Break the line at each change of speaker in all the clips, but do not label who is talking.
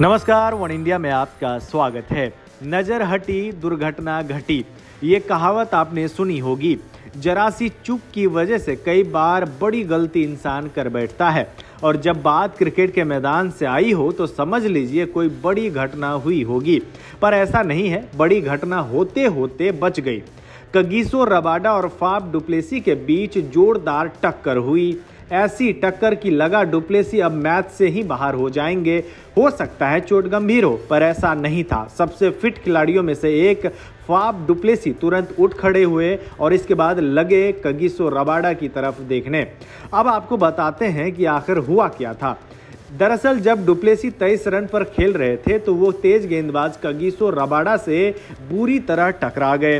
नमस्कार one India में आपका स्वागत है नजर हटी दुर्घटना घटी ये कहावत आपने सुनी होगी जरा सी चूक की वजह से कई बार बड़ी गलती इंसान कर बैठता है और जब बात क्रिकेट के मैदान से आई हो तो समझ लीजिए कोई बड़ी घटना हुई होगी पर ऐसा नहीं है बड़ी घटना होते होते बच गई कगीसो रबाडा और फाफ डुप्लेसी के बीच जोरदार टक्कर हुई ऐसी टक्कर की लगा डुप्लेसी अब मैच से ही बाहर हो जाएंगे हो सकता है चोट गंभीर हो पर ऐसा नहीं था सबसे फिट खिलाड़ियों में से एक फाप डुप्लेसी तुरंत उठ खड़े हुए और इसके बाद लगे कगिसो रबाडा की तरफ देखने अब आपको बताते हैं कि आखिर हुआ क्या था दरअसल जब डुप्लेसी तेईस रन पर खेल रहे थे तो वो तेज गेंदबाज कगिसो रबाडा से बुरी तरह टकरा गए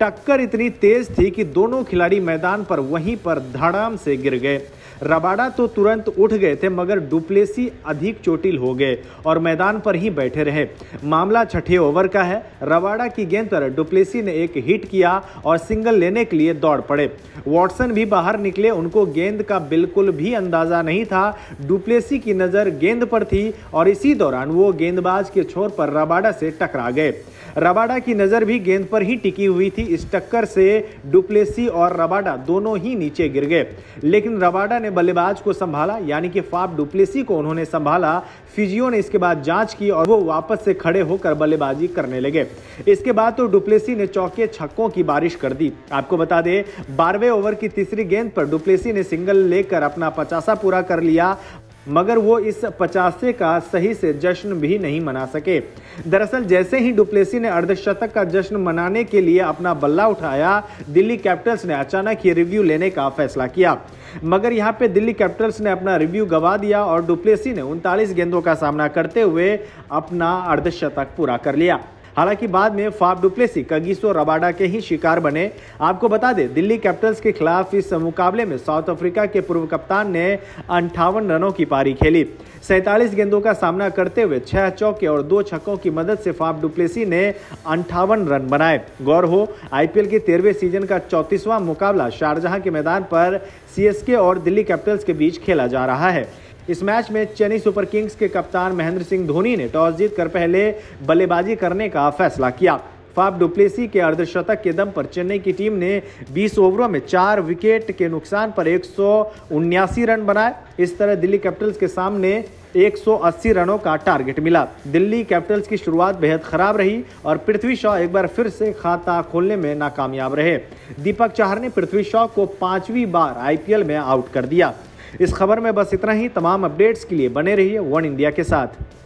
टक्कर इतनी तेज थी कि दोनों खिलाड़ी मैदान पर वहीं पर धड़ाम से गिर गए रबाडा तो तुरंत उठ गए थे मगर डुप्लेसी अधिक चोटिल हो गए और मैदान पर ही बैठे रहे मामला छठे ओवर का है रबाडा की गेंद पर डुप्लेसी ने एक हिट किया और सिंगल लेने के लिए दौड़ पड़े वॉटसन भी बाहर निकले उनको गेंद का बिल्कुल भी अंदाजा नहीं था डुप्लेसी की नज़र गेंद पर थी और इसी दौरान वो गेंदबाज के छोर पर रबाडा से टकरा गए रबाडा की नज़र भी गेंद पर ही टिकी हुई थी इस टक्कर से डुप्लेसी और रबाडा दोनों ही नीचे गिर गए लेकिन रबाडा ने बल्लेबाज को संभाला यानी कि फाफ डुप्लेसी को उन्होंने संभाला फिजियो ने इसके बाद जांच की और वो वापस से खड़े होकर बल्लेबाजी करने लगे इसके बाद तो डुप्लेसी ने चौके छक्कों की बारिश कर दी आपको बता दें बारहवें ओवर की तीसरी गेंद पर डुप्लेसी ने सिंगल लेकर अपना पचासा पूरा कर लिया मगर वो इस पचासे का सही से जश्न भी नहीं मना सके दरअसल जैसे ही डुप्लेसी ने अर्धशतक का जश्न मनाने के लिए अपना बल्ला उठाया दिल्ली कैपिटल्स ने अचानक ही रिव्यू लेने का फैसला किया मगर यहाँ पे दिल्ली कैपिटल्स ने अपना रिव्यू गवा दिया और डुप्लेसी ने उनतालीस गेंदों का सामना करते हुए अपना अर्धशतक पूरा कर लिया हालांकि बाद में फाफ डुप्लेसी कगिसो रबाडा के ही शिकार बने आपको बता दें दिल्ली कैपिटल्स के खिलाफ इस मुकाबले में साउथ अफ्रीका के पूर्व कप्तान ने अंठावन रनों की पारी खेली सैंतालीस गेंदों का सामना करते हुए छह चौके और दो छक्कों की मदद से फाफ डुप्लेसी ने अंठावन रन बनाए गौर हो आईपीएल के तेरहवें सीजन का चौंतीसवां मुकाबला शारजहां के मैदान पर सीएसके और दिल्ली कैपिटल्स के बीच खेला जा रहा है इस मैच में चेन्नई सुपर किंग्स के कप्तान महेंद्र सिंह धोनी ने टॉस जीतकर पहले बल्लेबाजी करने का फैसला किया फाफ डुप्लेसी के अर्धशतक के दम पर चेन्नई की टीम ने 20 ओवरों में चार विकेट के नुकसान पर एक रन बनाए इस तरह दिल्ली कैपिटल्स के सामने 180 रनों का टारगेट मिला दिल्ली कैपिटल्स की शुरुआत बेहद खराब रही और पृथ्वी शॉ एक बार फिर से खाता खोलने में नाकामयाब रहे दीपक चाहर ने पृथ्वी शॉ को पांचवी बार आईपीएल में आउट कर दिया इस खबर में बस इतना ही तमाम अपडेट्स के लिए बने रहिए वन इंडिया के साथ